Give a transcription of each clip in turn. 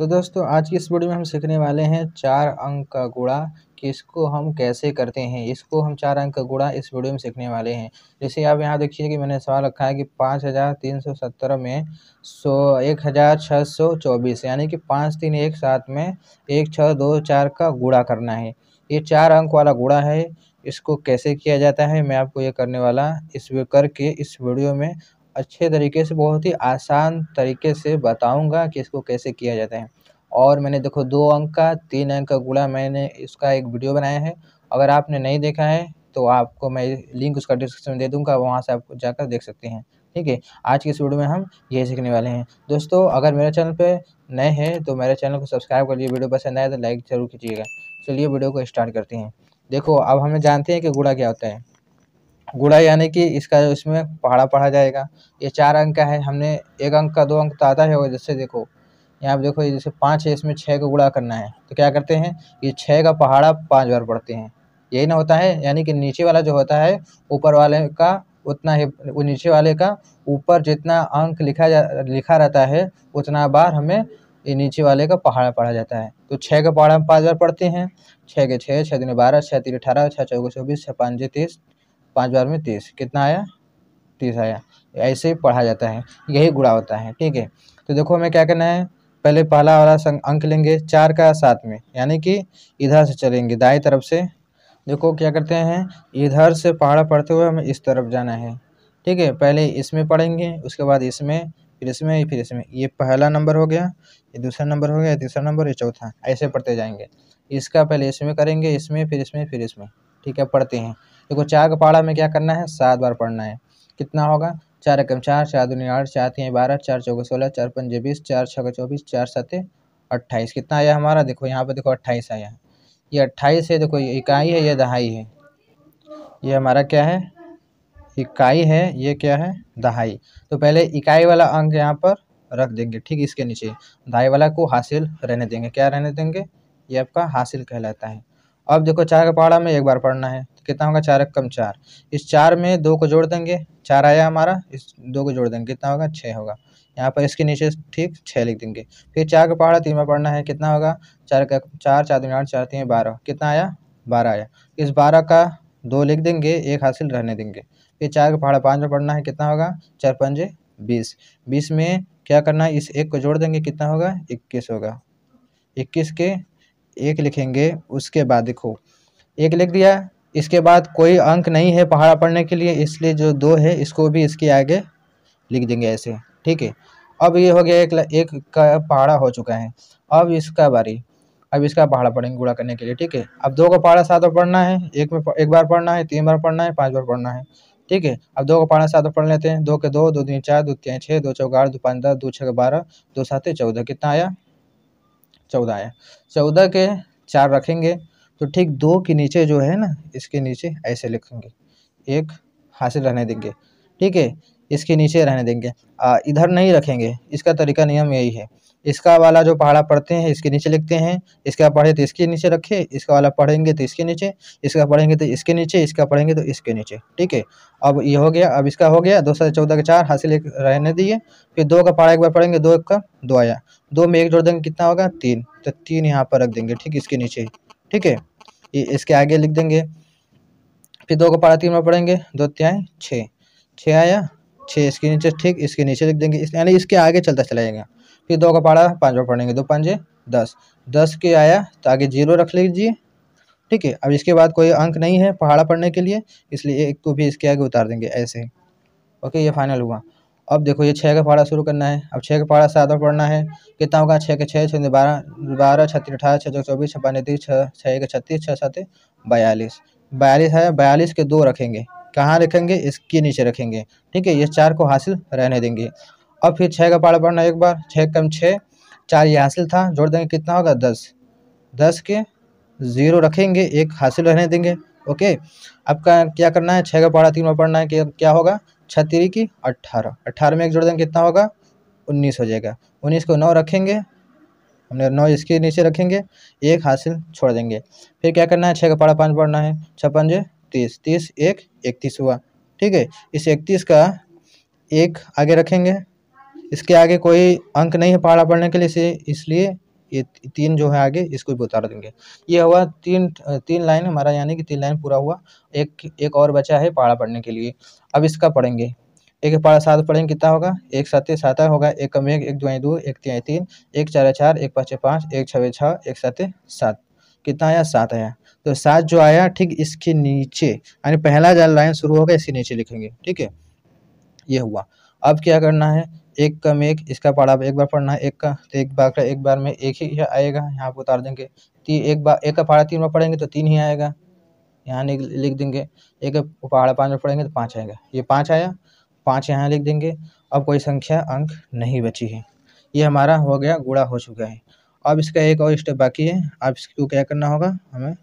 तो दोस्तों आज की इस वीडियो में हम सीखने वाले हैं चार अंक का गुणा कि इसको हम कैसे करते हैं इसको हम चार अंक का गुणा इस वीडियो में सीखने वाले हैं जैसे आप यहाँ देखिए कि मैंने सवाल रखा है कि पाँच हज़ार तीन सौ सत्तर में सौ एक हज़ार छः सौ चौबीस यानी कि पाँच तीन एक सात में एक छः दो चार का गुणा करना है ये चार अंक वाला गुणा है इसको कैसे किया जाता है मैं आपको ये करने वाला इस करके इस वीडियो में अच्छे तरीके से बहुत ही आसान तरीके से बताऊंगा कि इसको कैसे किया जाता है और मैंने देखो दो अंक का तीन अंक का गुड़ा मैंने इसका एक वीडियो बनाया है अगर आपने नहीं देखा है तो आपको मैं लिंक उसका डिस्क्रिप्शन में दे दूंगा वहाँ से आप जाकर देख सकते हैं ठीक है आज की इस वीडियो में हम यही सीखने वाले हैं दोस्तों अगर मेरे चैनल पर नए हैं तो मेरे चैनल को सब्सक्राइब कर लिए वीडियो पसंद आए तो लाइक ज़रूर कीजिएगा चलिए वीडियो को स्टार्ट करते हैं देखो अब हमें जानते हैं कि गुड़ा क्या होता है गुड़ा यानी कि इसका इसमें पहाड़ा पढ़ा जाएगा ये चार अंक का है हमने एक अंक का दो अंक तो आता है जैसे देखो यहाँ पर देखो जैसे पाँच है इसमें छः को गुड़ा करना है तो क्या करते हैं ये छः का पहाड़ा पाँच बार पढ़ते हैं यही ना होता है यानी कि नीचे वाला जो होता है ऊपर वाले का उतना ही वो नीचे वाले का ऊपर जितना अंक लिखा जा लिखा रहता है उतना बार हमें ये नीचे वाले का पहाड़ा पढ़ा जाता है तो छः का पहाड़ा हम पाँच बार पढ़ते हैं छः के छः छः दिन बारह छः तीन अठारह छः चौबीस चौबीस छः पाँच तीस पाँच बार में तीस कितना आया तीस आया ऐसे ही पढ़ा जाता है यही गुड़ा होता है ठीक है तो देखो हमें क्या करना है पहले पहला वाला अंक लेंगे चार का साथ में यानी कि इधर से चलेंगे दाएं तरफ से देखो क्या करते हैं इधर से पहाड़ा पढ़ते हुए हमें इस तरफ जाना है ठीक है पहले इसमें पढ़ेंगे उसके बाद इसमें फिर इसमें फिर इसमें ये पहला नंबर हो गया ये दूसरा नंबर हो गया तीसरा नंबर ये चौथा ऐसे पढ़ते जाएंगे इसका पहले इसमें करेंगे इसमें फिर इसमें फिर इसमें ठीक है पढ़ते हैं देखो चार का पहाड़ा में क्या करना है सात बार पढ़ना है कितना होगा चार एकम चार चार दुनिया आठ चार तीन बारह चार चौके सोलह चार पंजे बीस चार छः चौबीस चार सत्य अट्ठाईस कितना आया हमारा देखो यहाँ पर देखो अट्ठाईस आया ये अट्ठाईस है देखो ये इकाई है ये दहाई है ये हमारा क्या है इकाई है ये क्या है दहाई तो पहले इकाई वाला अंक यहाँ पर रख देंगे ठीक इसके नीचे दहाई वाला को हासिल रहने देंगे क्या रहने देंगे ये आपका हासिल कहलाता है अब देखो चार का पहाड़ा में एक बार पढ़ना है कितना होगा चार एक कम चार इस चार में दो को जोड़ देंगे चार आया हमारा इस दो को जोड़ देंगे कितना होगा छः होगा यहाँ पर इसके नीचे ठीक छः लिख देंगे फिर चार का पहाड़ा तीन में पढ़ना है कितना होगा चार का चार चार दिन आठ चार तीन बारह कितना आया बारह आया इस बारह का दो लिख देंगे एक हासिल रहने देंगे फिर चार का पहाड़ा पाँच में पढ़ना है कितना होगा चार पंजे बीस बीस में क्या करना है इस एक को जोड़ देंगे कितना होगा इक्कीस होगा इक्कीस के एक लिखेंगे उसके बाद देखो एक लिख दिया इसके बाद कोई अंक नहीं है पहाड़ा पढ़ने के लिए इसलिए जो दो है इसको भी इसके आगे लिख देंगे ऐसे ठीक है अब ये हो गया एक एक का पहाड़ा हो चुका है अब इसका बारी अब इसका पहाड़ा पढ़ेंगे गुड़ा करने के लिए ठीक है अब दो का पहाड़ा सात बार पढ़ना है एक में एक बार पढ़ना है तीन बार पढ़ना है पाँच बार पढ़ना है ठीक है अब दो का पहाड़ा सात बार पढ़ लेते हैं दो के दो दो तीन चार दो तीन छः दो चौगा दो पाँच दस दो छः का बारह दो सात चौदह कितना आया चौदह आया चौदह के चार रखेंगे तो ठीक दो के नीचे जो है ना इसके नीचे ऐसे लिखेंगे एक हासिल रहने देंगे ठीक है इसके नीचे रहने देंगे आ, इधर नहीं रखेंगे इसका तरीका नियम यही है इसका वाला जो पहाड़ा पढ़ते हैं इसके नीचे लिखते हैं इसका पढ़े तो इसके नीचे रखे इसका वाला पढ़ेंगे तो इसके नीचे इसका पढ़ेंगे तो इसके नीचे इसका पढ़ेंगे तो इसके नीचे ठीक है अब ये हो गया अब इसका हो गया दो सौ चौदह का चार हासिल एक रहने दिए फिर दो का पहाड़ा एक बार पढ़ेंगे दो का दो आया दो में एक जोड़ देंगे कितना होगा तीन तो तीन यहाँ पर रख देंगे ठीक इसके नीचे ठीक है इसके आगे लिख देंगे फिर दो को पारा तीन में पढ़ेंगे दो त्याय छः छः आया छः इसके नीचे ठीक इसके नीचे लिख देंगे इस यानी इसके आगे चलता चला जाएगा फिर दो का पारा पाँच में पढ़ेंगे दो पाँच दस दस के आया तो आगे जीरो रख लीजिए ठीक है अब इसके बाद कोई अंक नहीं है पहाड़ा पढ़ने के लिए इसलिए एक को भी इसके आगे उतार देंगे ऐसे ओके ये फाइनल हुआ अब देखो ये छः का पहाड़ा शुरू करना है अब छः का पहाड़ा सात और पढ़ना है कितना होगा छः के छः छः बारह बारह छत्तीस अठारह छः चौबीस छः पानी तीस छः छः के छत्तीस छः सात बयालीस बयालीस है बयालीस के दो रखेंगे कहाँ रखेंगे इसके नीचे रखेंगे ठीक है ये चार को हासिल रहने देंगे अब फिर छः का पहाड़ा पढ़ना एक बार छः कम छः चार ये हासिल था जोड़ देंगे कितना होगा दस दस के ज़ीरो रखेंगे एक हासिल रहने देंगे ओके आपका क्या करना है छः का पहाड़ा तीन बार पढ़ना है क्या होगा छत्तीस की अट्ठारह अट्ठारह में एक जोड़ देंगे कितना होगा उन्नीस हो जाएगा उन्नीस को नौ रखेंगे हमने नौ इसके नीचे रखेंगे एक हासिल छोड़ देंगे फिर क्या करना है छः का पाड़ा पाँच पढ़ना है छः पंजे तीस तीस एक इकतीस हुआ ठीक है इस इकतीस का एक आगे रखेंगे इसके आगे कोई अंक नहीं है पहाड़ा पढ़ने के लिए इसलिए ये तीन जो है आगे इसको भी उतार देंगे ये हुआ तीन तीन लाइन हमारा यानी कि तीन लाइन पूरा हुआ एक एक और बचा है पाड़ा पढ़ने के लिए अब इसका पढ़ेंगे एक पाड़ा सात पढ़ेंगे कितना होगा एक साते साता होगा एक कम एक एक दुआई दो एक तिहाई तीन एक चार चार एक पाँच पाँच एक छः छः एक साते सात कितना आया सात आया तो सात जो आया ठीक इसके नीचे यानी पहला जो लाइन शुरू होगा इसके नीचे लिखेंगे ठीक है ये हुआ अब क्या करना है एक कम एक इसका पाड़ा एक बार पढ़ना है एक का तो एक बार का एक बार में एक ही आएगा यहाँ पर उतार देंगे तीन एक बार एक का पारा तीन बार पढ़ेंगे तो तीन ही आएगा यहाँ लिख देंगे एक पहाड़ा पाँच बार पढ़ेंगे तो पाँच आएगा ये पाँच आया पाँच यहाँ लिख देंगे अब कोई संख्या अंक नहीं बची है ये हमारा हो गया गुड़ा हो चुका है अब इसका एक और स्टेप बाकी है अब इसको क्या करना होगा हमें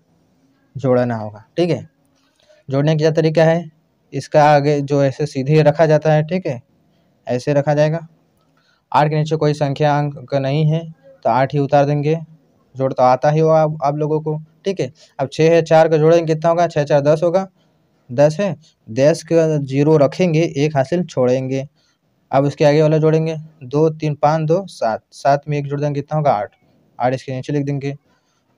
जोड़ना होगा ठीक है जोड़ने का क्या तरीका है इसका आगे जो ऐसे सीधे रखा जाता है ठीक है ऐसे रखा जाएगा आठ के नीचे कोई संख्या अंक नहीं है तो आठ ही उतार देंगे जोड़ तो आता ही होगा आप, आप लोगों को ठीक है अब छः है चार का जोड़ेंगे कितना होगा छः चार दस होगा दस है दस का जीरो रखेंगे एक हासिल छोड़ेंगे अब उसके आगे वाला जोड़ेंगे दो तीन पाँच दो सात सात में एक जोड़ देंगे कितना होगा आठ आठ इसके नीचे लिख देंगे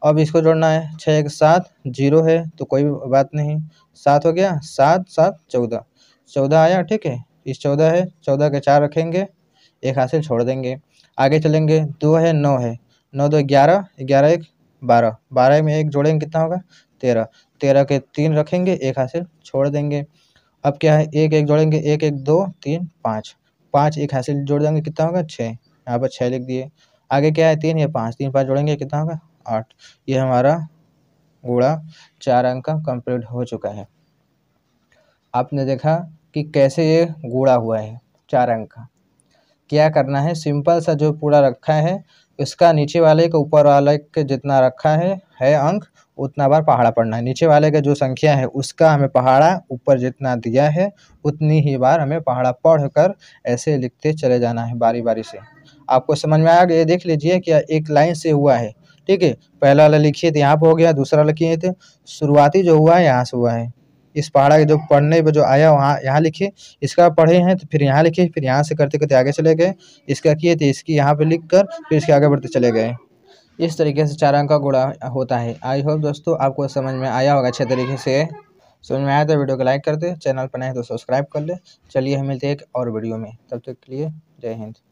अब इसको जोड़ना है छः एक सात जीरो है तो कोई बात नहीं सात हो गया सात सात चौदह चौदह आया ठीक है इस चौदह है चौदह के चार रखेंगे एक हासिल छोड़ देंगे आगे चलेंगे दो है नौ है नौ दो ग्यारह ग्यारह एक बारह बारह में एक जोड़ेंगे कितना होगा तेरह तेरह के तीन रखेंगे एक हासिल छोड़ देंगे अब क्या है एक एक जोड़ेंगे एक एक दो तीन पाँच पाँच एक हासिल जोड़ देंगे कितना होगा छः यहाँ पर छः लिख दिए आगे क्या है तीन या पाँच तीन पाँच जोड़ेंगे कितना होगा आठ ये हमारा गोड़ा चार अंक का कंप्लीट हो चुका है आपने देखा कि कैसे ये गूढ़ा हुआ है चार अंक का क्या करना है सिंपल सा जो पूरा रखा है इसका नीचे वाले के ऊपर वाले के जितना रखा है है अंक उतना बार पहाड़ा पढ़ना है नीचे वाले का जो संख्या है उसका हमें पहाड़ा ऊपर जितना दिया है उतनी ही बार हमें पहाड़ा पढ़ कर ऐसे लिखते चले जाना है बारी बारी से आपको समझ में आया ये देख लीजिए कि एक लाइन से हुआ है ठीक है पहला वाला लिखिए तो यहाँ पर हो गया दूसरा लिखिए तो शुरुआती जो हुआ है यहाँ से हुआ है इस पहाड़ा के जो पढ़ने पर जो आया वहाँ यहाँ लिखे इसका पढ़े हैं तो फिर यहाँ लिखे फिर यहाँ से करते करते आगे चले गए इसका किए थे इसकी यहाँ पर लिख कर फिर इसके आगे बढ़ते चले गए इस तरीके से चार अंक का गुणा होता है आई होप दोस्तों आपको समझ में आया होगा अच्छे तरीके से समझ में आया तो वीडियो को लाइक कर दे चैनल पर नए तो सब्सक्राइब कर ले चलिए हम मिलते हैं एक और वीडियो में तब तक के लिए जय हिंद